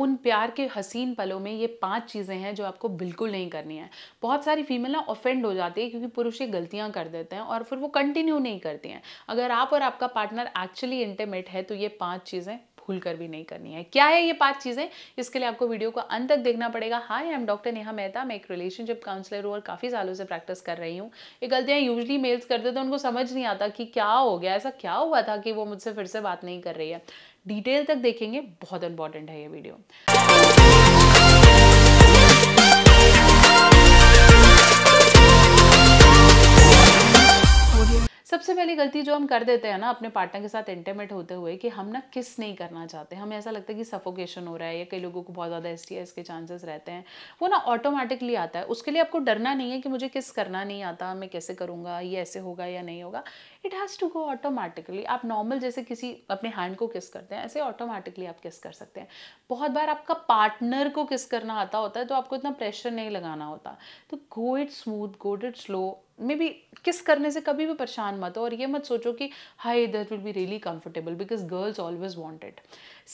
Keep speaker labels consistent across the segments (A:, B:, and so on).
A: उन प्यार के हसीन पलों में ये पांच चीज़ें हैं जो आपको बिल्कुल नहीं करनी है बहुत सारी फीमेल ना ऑफेंड हो जाती है क्योंकि पुरुष ये गलतियाँ कर देते हैं और फिर वो कंटिन्यू नहीं करती हैं अगर आप और आपका पार्टनर एक्चुअली इंटीमेट है तो ये पाँच चीज़ें भूल कर भी नहीं करनी है क्या है ये पांच चीज़ें इसके लिए आपको वीडियो को अंत तक देखना पड़ेगा hi I am doctor Neha Mehta मैं एक रिलेशनशिप काउंसलर हूँ और काफ़ी सालों से प्रैक्टिस कर रही हूँ ये गलतियां यूजली मेल्स करते तो उनको समझ नहीं आता कि क्या हो गया ऐसा क्या हुआ था कि वो मुझसे फिर से बात नहीं कर रही है डिटेल तक देखेंगे बहुत इंपॉर्टेंट है ये वीडियो वाली गलती जो हम कर देते हैं ना अपने पार्टनर के साथ इंटरमेट होते हुए कि हम ना किस नहीं करना चाहते हमें ऐसा लगता है कि सफोकेशन हो रहा है या कई लोगों को बहुत ज़्यादा एस के चांसेस रहते हैं वो ना ऑटोमेटिकली आता है उसके लिए आपको डरना नहीं है कि मुझे किस करना नहीं आता मैं कैसे करूँगा ये ऐसे होगा या नहीं होगा it has to go automatically आप नॉर्मल जैसे किसी अपने हैंड को किस करते हैं ऐसे ऑटोमेटिकली आप किस कर सकते हैं बहुत बार आपका पार्टनर को किस करना आता होता है तो आपको इतना प्रेशर नहीं लगाना होता तो go it smooth go it slow maybe kiss करने से कभी भी परेशान मत हो और ये मत सोचो कि hi that will be really comfortable because girls always wanted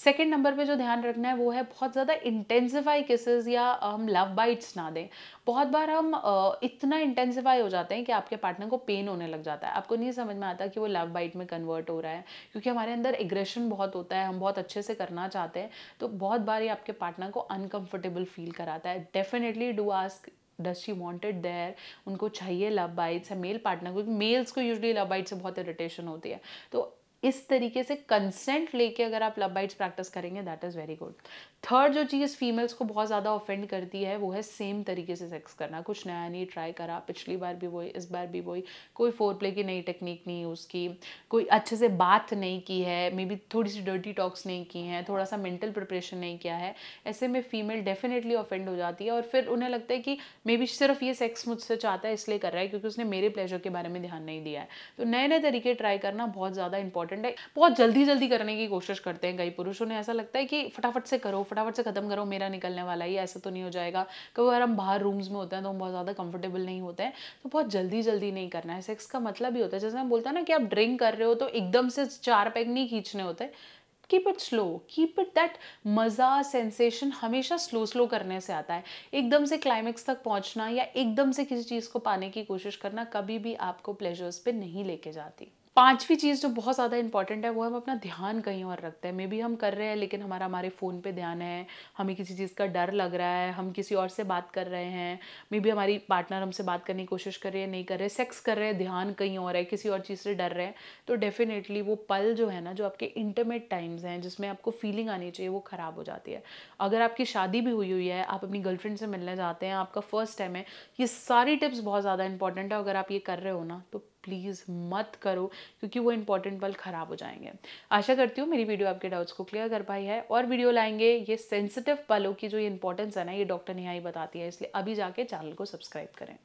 A: second number पे जो ध्यान रखना है वो है बहुत ज़्यादा इंटेंसिफाई केसेस या हम लव बाइट्स ना दें बहुत बार हम इतना इंटेंसिफाई हो जाते हैं कि आपके पार्टनर को पेन होने लग जाता है आपको नहीं समझ में आता कि वो लव बाइट में कन्वर्ट हो रहा है क्योंकि हमारे अंदर एग्रेशन बहुत होता है हम बहुत अच्छे से करना चाहते हैं तो बहुत बार ये आपके पार्टनर को अनकम्फर्टेबल फील कराता है definitely do ask does she wanted there उनको चाहिए लव बाइट्स है मेल पार्टनर को मेल्स को यूजली लव बाइट से बहुत इरिटेशन होती है तो इस तरीके से कंसेंट लेके अगर आप लव बाइट्स प्रैक्टिस करेंगे that is very good third जो चीज़ फीमेल्स को बहुत ज़्यादा ऑफेंड करती है वो है सेम तरीके से सेक्स करना कुछ नया नहीं ट्राई करा पिछली बार भी वही इस बार भी वही कोई फोर प्ले की नई टेक्निक नहीं यूज़ की कोई अच्छे से बात नहीं की है मे बी थोड़ी सी डर्टी टॉक्स नहीं की हैं थोड़ा सा मेंटल प्रिपरेशन नहीं किया है ऐसे में फीमेल डेफिनेटली ऑफेंड हो जाती है और फिर उन्हें लगता है कि मे बी सिर्फ ये सेक्स मुझसे चाहता है इसलिए कर रहा है क्योंकि उसने मेरे प्लेजर के बारे में ध्यान नहीं दिया है तो नए नए तरीके ट्राई करना बहुत ज़्यादा इंपॉर्टेंट इंपॉर्टेंट है बहुत जल्दी जल्दी करने की कोशिश करते हैं कई पुरुष उन्हें ऐसा लगता है कि फटाफट से करो फटाफट से खत्म करो मेरा निकलने वाला ही ऐसा तो नहीं हो जाएगा कभी अगर हम बाहर रूम्स में होते हैं तो हम बहुत ज़्यादा कंफर्टेबल नहीं होते हैं तो बहुत जल्दी जल्दी नहीं करना है सेक्स का मतलब ही होता है जैसे हम बोलते हैं ना कि आप ड्रिंक कर रहे हो तो एकदम से चार पैक नहीं खींचने होते keep it slow keep it that मज़ा सेंसेशन हमेशा स्लो स्लो करने से आता है एकदम से क्लाइमेक्स तक पहुंचना या एकदम से किसी चीज़ को पाने की कोशिश करना कभी भी आपको प्लेजर्स पे नहीं लेके जाती पांचवी चीज़ जो बहुत ज़्यादा इंपॉर्टेंट है वो हम अपना ध्यान कहीं और रखते हैं मे बी हम कर रहे हैं लेकिन हमारा हमारे फ़ोन पे ध्यान है हमें किसी चीज़ का डर लग रहा है हम किसी और से बात कर रहे हैं मे बी हमारी पार्टनर हमसे बात करने की कोशिश कर रहे हैं नहीं कर रहे सेक्स कर रहे हैं ध्यान कहीं और है किसी और चीज़ से डर रहे हैं तो डेफिनेटली वो पल जो है ना जो आपके इंटरमेट टाइम्स हैं जिसमें आपको फीलिंग आनी चाहिए वो ख़राब हो जाती है अगर आपकी शादी भी हुई हुई है आप अपनी गर्लफ्रेंड से मिलने जाते हैं आपका फर्स्ट टाइम है ये सारी टिप्स बहुत ज़्यादा इंपॉर्टेंट है अगर आप ये कर रहे हो ना तो प्लीज़ मत करो क्योंकि वो इंपॉर्टेंट पल ख़राब हो जाएंगे आशा करती हूँ मेरी वीडियो आपके डाउट्स को क्लियर कर पाई है और वीडियो लाएंगे ये सेंसिटिव पलों की जो ये इंपॉर्टेंस है ना ये डॉक्टर नेहा ही बताती है इसलिए अभी जाके चैनल को सब्सक्राइब करें